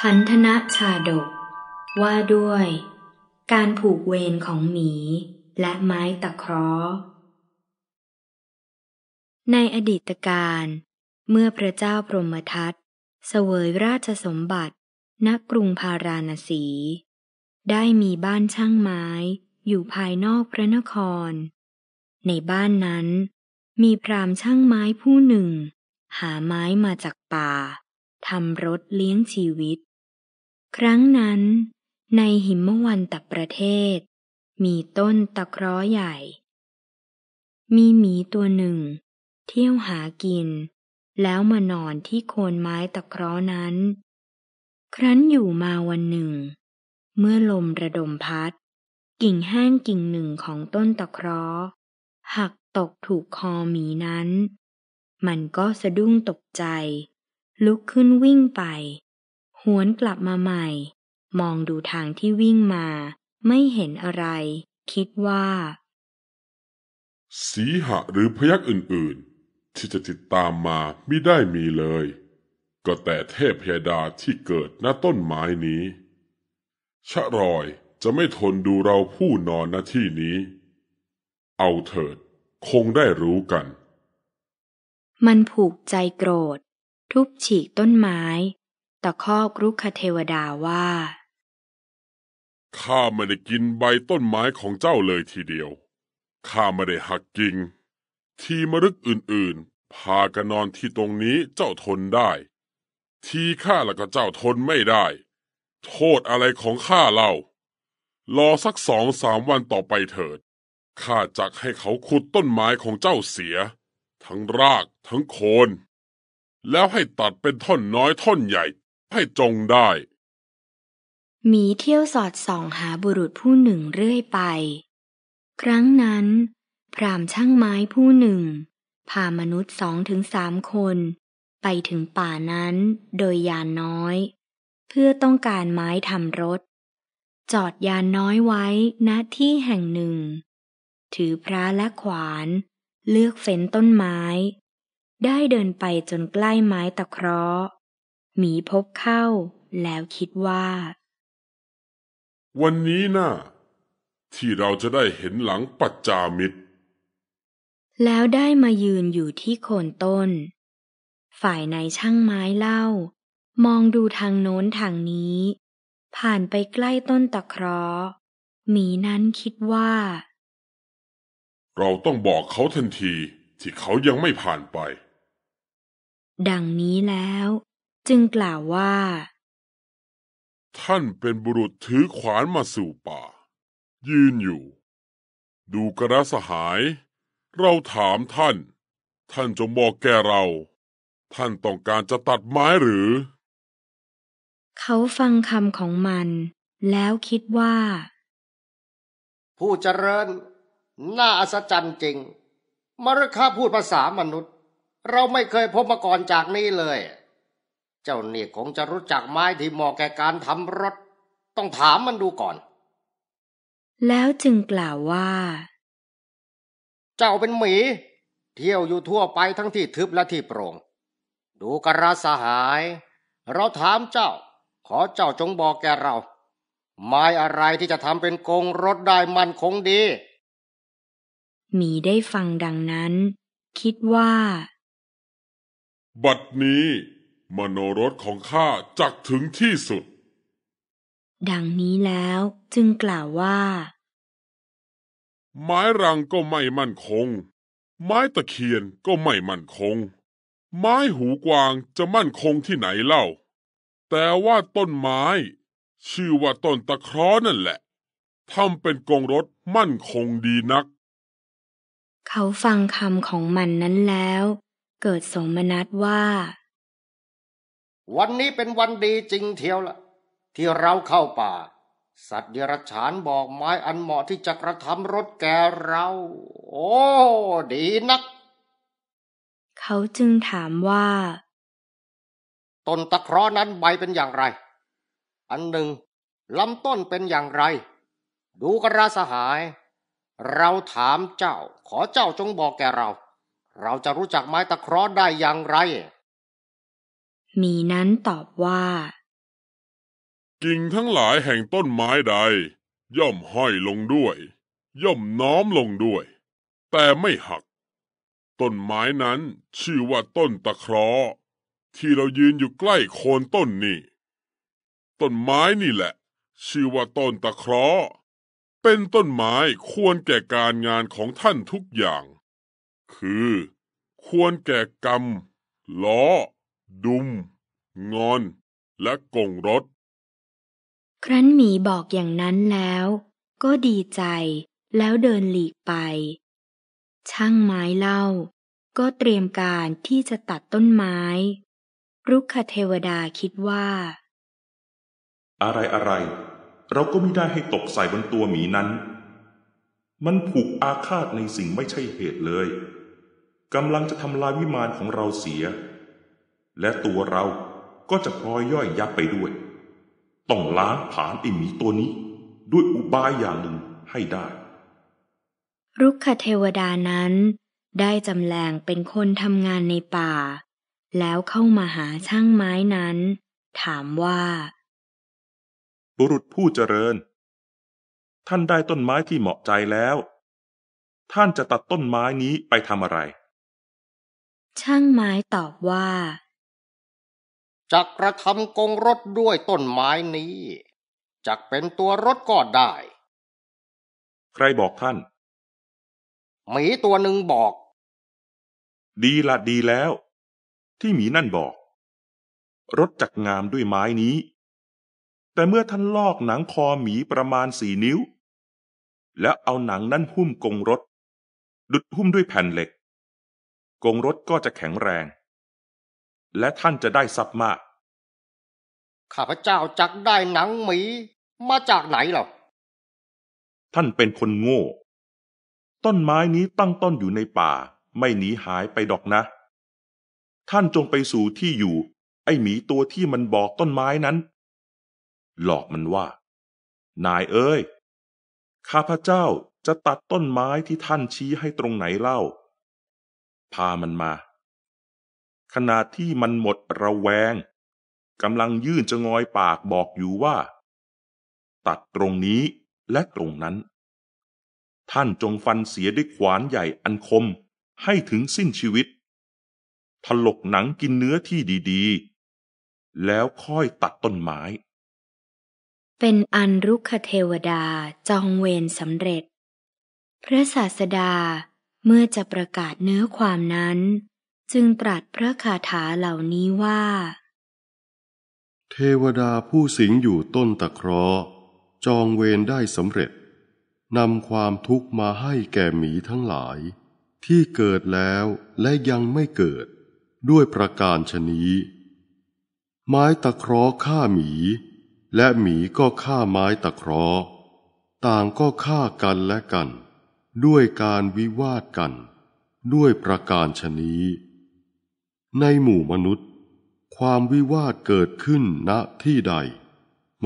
พันธนะชาดกว่าด้วย การผูกเวรของหมี และไม้ตะเคราะห์ในอดีตการ เมื่อพระเจ้าพรหมทัตเสวยราชสมบัติณกรุงพาราณสี ได้มีบ้านช่างไม้อยู่ภายนอกพระนคร ในบ้านนั้น มีพรามช่างไม้ผู้หนึ่ง หาไม้มาจากป่าทำรถเลี้ยงชีวิต ครั้งนั้น ในหิมวันตประเทศ มีต้นตะเคราะห์ใหญ่ มีหมีตัวหนึ่ง เที่ยวหากิน แล้วมานอนที่โคนไม้ตะเคราะห์นั้น ครั้นอยู่มาวันหนึ่ง เมื่อลมระดมพัด กิ่งแห้งกิ่งหนึ่งของต้นตะเคราะห์หักตกถูกคอหมีนั้น มันก็สะดุ้งตกใจลุกขึ้นวิ่งไป หวนกลับมาใหม่ มองดูทางที่วิ่งมา ไม่เห็นอะไร คิดว่า สีหะหรือพยักษ์อื่น ๆ ที่จะติดตามมาไม่ได้มีเลย ก็แต่เทพยดาที่เกิดณต้นไม้นี้ ชะรอยจะไม่ทนดูเราผู้นอนณที่นี้ เอาเถิดคงได้รู้กัน มันผูกใจโกรธทุบฉีกต้นไม้ตะคอกรุกขเทวดาว่า ข้าไม่ได้กินใบต้นไม้ของเจ้าเลยทีเดียว ข้าไม่ได้หักกิ่ง ทีมรึกอื่น ๆ พากันนอนที่ตรงนี้เจ้าทนได้ ทีข้าละก็เจ้าทนไม่ได้ โทษอะไรของข้าเล่า รอสักสองสามวันต่อไปเถิด ข้าจักให้เขาขุดต้นไม้ของเจ้าเสีย ทั้งรากทั้งโคนแล้วให้ตัดเป็นท่อนน้อยท่อนใหญ่ให้จงได้หมีเที่ยวสอดส่องหาบุรุษผู้หนึ่งเรื่อยไป ครั้งนั้น พรามช่างไม้ผู้หนึ่ง พามนุษย์สองถึงสามคน ไปถึงป่านั้นโดยยานน้อย เพื่อต้องการไม้ทำรถ จอดยานน้อยไว้ณที่แห่งหนึ่ง ถือพระและขวานเลือกเฟ้นต้นไม้ได้เดินไปจนใกล้ไม้ตะเคราะห์หมีพบเข้า แล้วคิดว่า วันนี้นะ่ะที่เราจะได้เห็นหลังปัจจามิตร แล้วได้มายืนอยู่ที่โคนต้น ฝ่ายนายช่างไม้เล่า มองดูทางโน้นทางนี้ ผ่านไปใกล้ต้นตะเคราะห์หมีนั้นคิดว่า เราต้องบอกเขาทันที ที่เขายังไม่ผ่านไปดังนี้แล้วจึงกล่าวว่า ท่านเป็นบุรุษถือขวานมาสู่ป่า ยืนอยู่ ดูกระสหาย เราถามท่าน ท่านจงบอกแก่เรา ท่านต้องการจะตัดไม้หรือ เขาฟังคำของมัน แล้วคิดว่าผู้เจริญ น่าอัศจรรย์จริงมรคาพูดภาษามนุษย์เราไม่เคยพบมาก่อนจากนี้เลย เจ้าเนี่ยคงจะรู้จักไม้ที่เหมาะแก่การทำรถ ต้องถามมันดูก่อน แล้วจึงกล่าวว่า เจ้าเป็นหมี เที่ยวอยู่ทั่วไปทั้งที่ทึบและที่โปรง่ง ดูกระสหาย เราถามเจ้า ขอเจ้าจงบอกแกเรา ไม้อะไรที่จะทำเป็นกงรถได้มันคงดี หมีได้ฟังดังนั้น คิดว่าบัดนี้ มโนรสของข้าจักถึงที่สุด ดังนี้แล้วจึงกล่าวว่า ไม้รังก็ไม่มั่นคง ไม้ตะเคียนก็ไม่มั่นคง ไม้หูกวางจะมั่นคงที่ไหนเล่า แต่ว่าต้นไม้ ชื่อว่าต้นตะเคราะห์นั่นแหละทำเป็นกงรถมั่นคงดีนัก เขาฟังคำของมันนั้นแล้วเกิดสมนัสว่า วันนี้เป็นวันดีจริงเทียวละที่เราเข้าป่า สัตว์เดรัจฉานบอกไม้อันเหมาะที่จะกระทำรถแกเรา โอ้ดีนัก เขาจึงถามว่าต้นตะเคราะนั้นใบเป็นอย่างไร อันหนึ่งลำต้นเป็นอย่างไร ดูกระสหาย เราถามเจ้า ขอเจ้าจงบอกแกเราเราจะรู้จักไม้ตะเคราะห์ได้อย่างไร มีนั้นตอบว่า กิ่งทั้งหลายแห่งต้นไม้ใด ย่อมห้อยลงด้วย ย่อมน้อมลงด้วย แต่ไม่หัก ต้นไม้นั้น ชื่อว่าต้นตะเคราะห์ที่เรายืนอยู่ใกล้โคนต้นนี่ต้นไม้นี่แหละ ชื่อว่าต้นตะเคราะห์เป็นต้นไม้ควรแก่การงานของท่านทุกอย่างคือ ควรแก่กรรม ล้อ ดุมงอน และกงรถ ครั้นหมีบอกอย่างนั้นแล้วก็ดีใจแล้วเดินหลีกไป ช่างไม้เล่า ก็เตรียมการที่จะตัดต้นไม้ รุกขเทวดาคิดว่า อะไรอะไร เราก็ไม่ได้ให้ตกใส่บนตัวหมีนั้น มันผูกอาฆาตในสิ่งไม่ใช่เหตุเลยกำลังจะทำลายวิมานของเราเสีย และตัวเราก็จะพลอยย่อยยับไปด้วยต้องล้างผานไอหมีตัวนี้ ด้วยอุบายอย่างหนึ่งให้ได้ รุกขเทวดานั้นได้จำแรงเป็นคนทำงานในป่า แล้วเข้ามาหาช่างไม้นั้น ถามว่า บุรุษผู้เจริญ ท่านได้ต้นไม้ที่เหมาะใจแล้ว ท่านจะตัดต้นไม้นี้ไปทำอะไรช่างไม้ตอบว่า จักกระทำกงรถด้วยต้นไม้นี้ จักเป็นตัวรถก็ได้ ใครบอกท่านหมีตัวหนึ่งบอก ดีละดีแล้ว ที่หมีนั่นบอก รถจักงามด้วยไม้นี้ แต่เมื่อท่านลอกหนังคอหมีประมาณสี่นิ้ว แล้วเอาหนังนั่นหุ้มกงรถ ดุดหุ้มด้วยแผ่นเหล็กกงรถก็จะแข็งแรง และท่านจะได้ทรัพย์มากข้าพเจ้าจักได้หนังหมีมาจากไหนเหรอท่านเป็นคนโง่ ต้นไม้นี้ตั้งต้นอยู่ในป่า ไม่หนีหายไปดอกนะ ท่านจงไปสู่ที่อยู่ ไอหมีตัวที่มันบอกต้นไม้นั้น หลอกมันว่า นายเอ้ยข้าพเจ้าจะตัดต้นไม้ที่ท่านชี้ให้ตรงไหนเล่าพามันมา ขณะที่มันหมดระแวงกำลังยื่นจะงอยปากบอกอยู่ว่า ตัดตรงนี้และตรงนั้น ท่านจงฟันเสียด้วยขวานใหญ่อันคมให้ถึงสิ้นชีวิตถลกหนังกินเนื้อที่ดี ๆ แล้วค่อยตัดต้นไม้เป็นอันรุกขเทวดาจองเวรสำเร็จ พระศาสดาเมื่อจะประกาศเนื้อความนั้น จึงตรัสพระคาถาเหล่านี้ว่า เทวดาผู้สิงอยู่ต้นตะเคราะห์จองเวรได้สำเร็จนำความทุกข์มาให้แก่หมีทั้งหลาย ที่เกิดแล้วและยังไม่เกิดด้วยประการชนี้ไม้ตะเคราะห์ฆ่าหมี และหมีก็ฆ่าไม้ตะเคราะห์ต่างก็ฆ่ากันและกันด้วยการวิวาทกัน ด้วยประการชนี้ ในหมู่มนุษย์ ความวิวาทเกิดขึ้นณที่ใด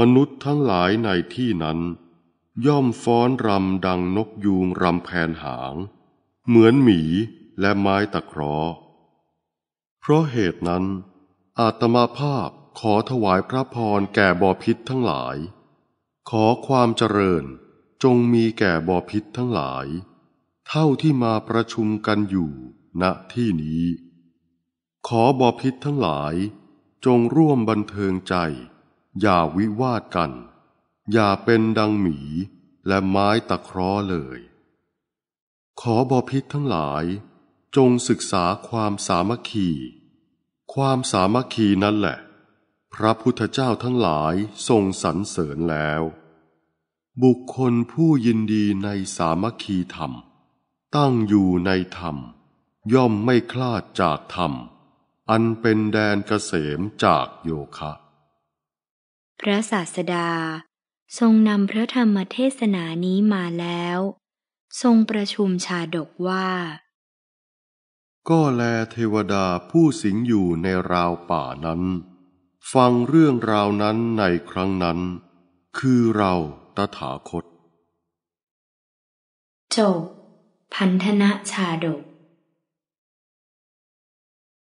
มนุษย์ทั้งหลายในที่นั้น ย่อมฟ้อนรำดังนกยูงรำแผนหาง เหมือนหมีและไม้ตะเคราะห์เพราะเหตุนั้น อาตมาภาพขอถวายพระพรแก่บอพิษทั้งหลาย ขอความเจริญจงมีแก่บอพิษทั้งหลายเท่าที่มาประชุมกันอยู่ณที่นี้ ขอบอพิษทั้งหลาย จงร่วมบันเทิงใจ อย่าวิวาดกัน อย่าเป็นดังหมีและไม้ตะเคราะห์เลย ขอบอพิษทั้งหลาย จงศึกษาความสามัคคี ความสามัคคีนั่นแหละ พระพุทธเจ้าทั้งหลายทรงสรรเสริญแล้ว บุคคลผู้ยินดีในสามัคคีธรรมตั้งอยู่ในธรรม ย่อมไม่คลาดจากธรรม อันเป็นแดนเกษมจากโยคะ พระศาสดาทรงนำพระธรรมเทศนานี้มาแล้ว ทรงประชุมชาดกว่า ก็แลเทวดาผู้สิงอยู่ในราวป่านั้น ฟังเรื่องราวนั้นในครั้งนั้น คือเราตถาคตจบพันธนะชาดก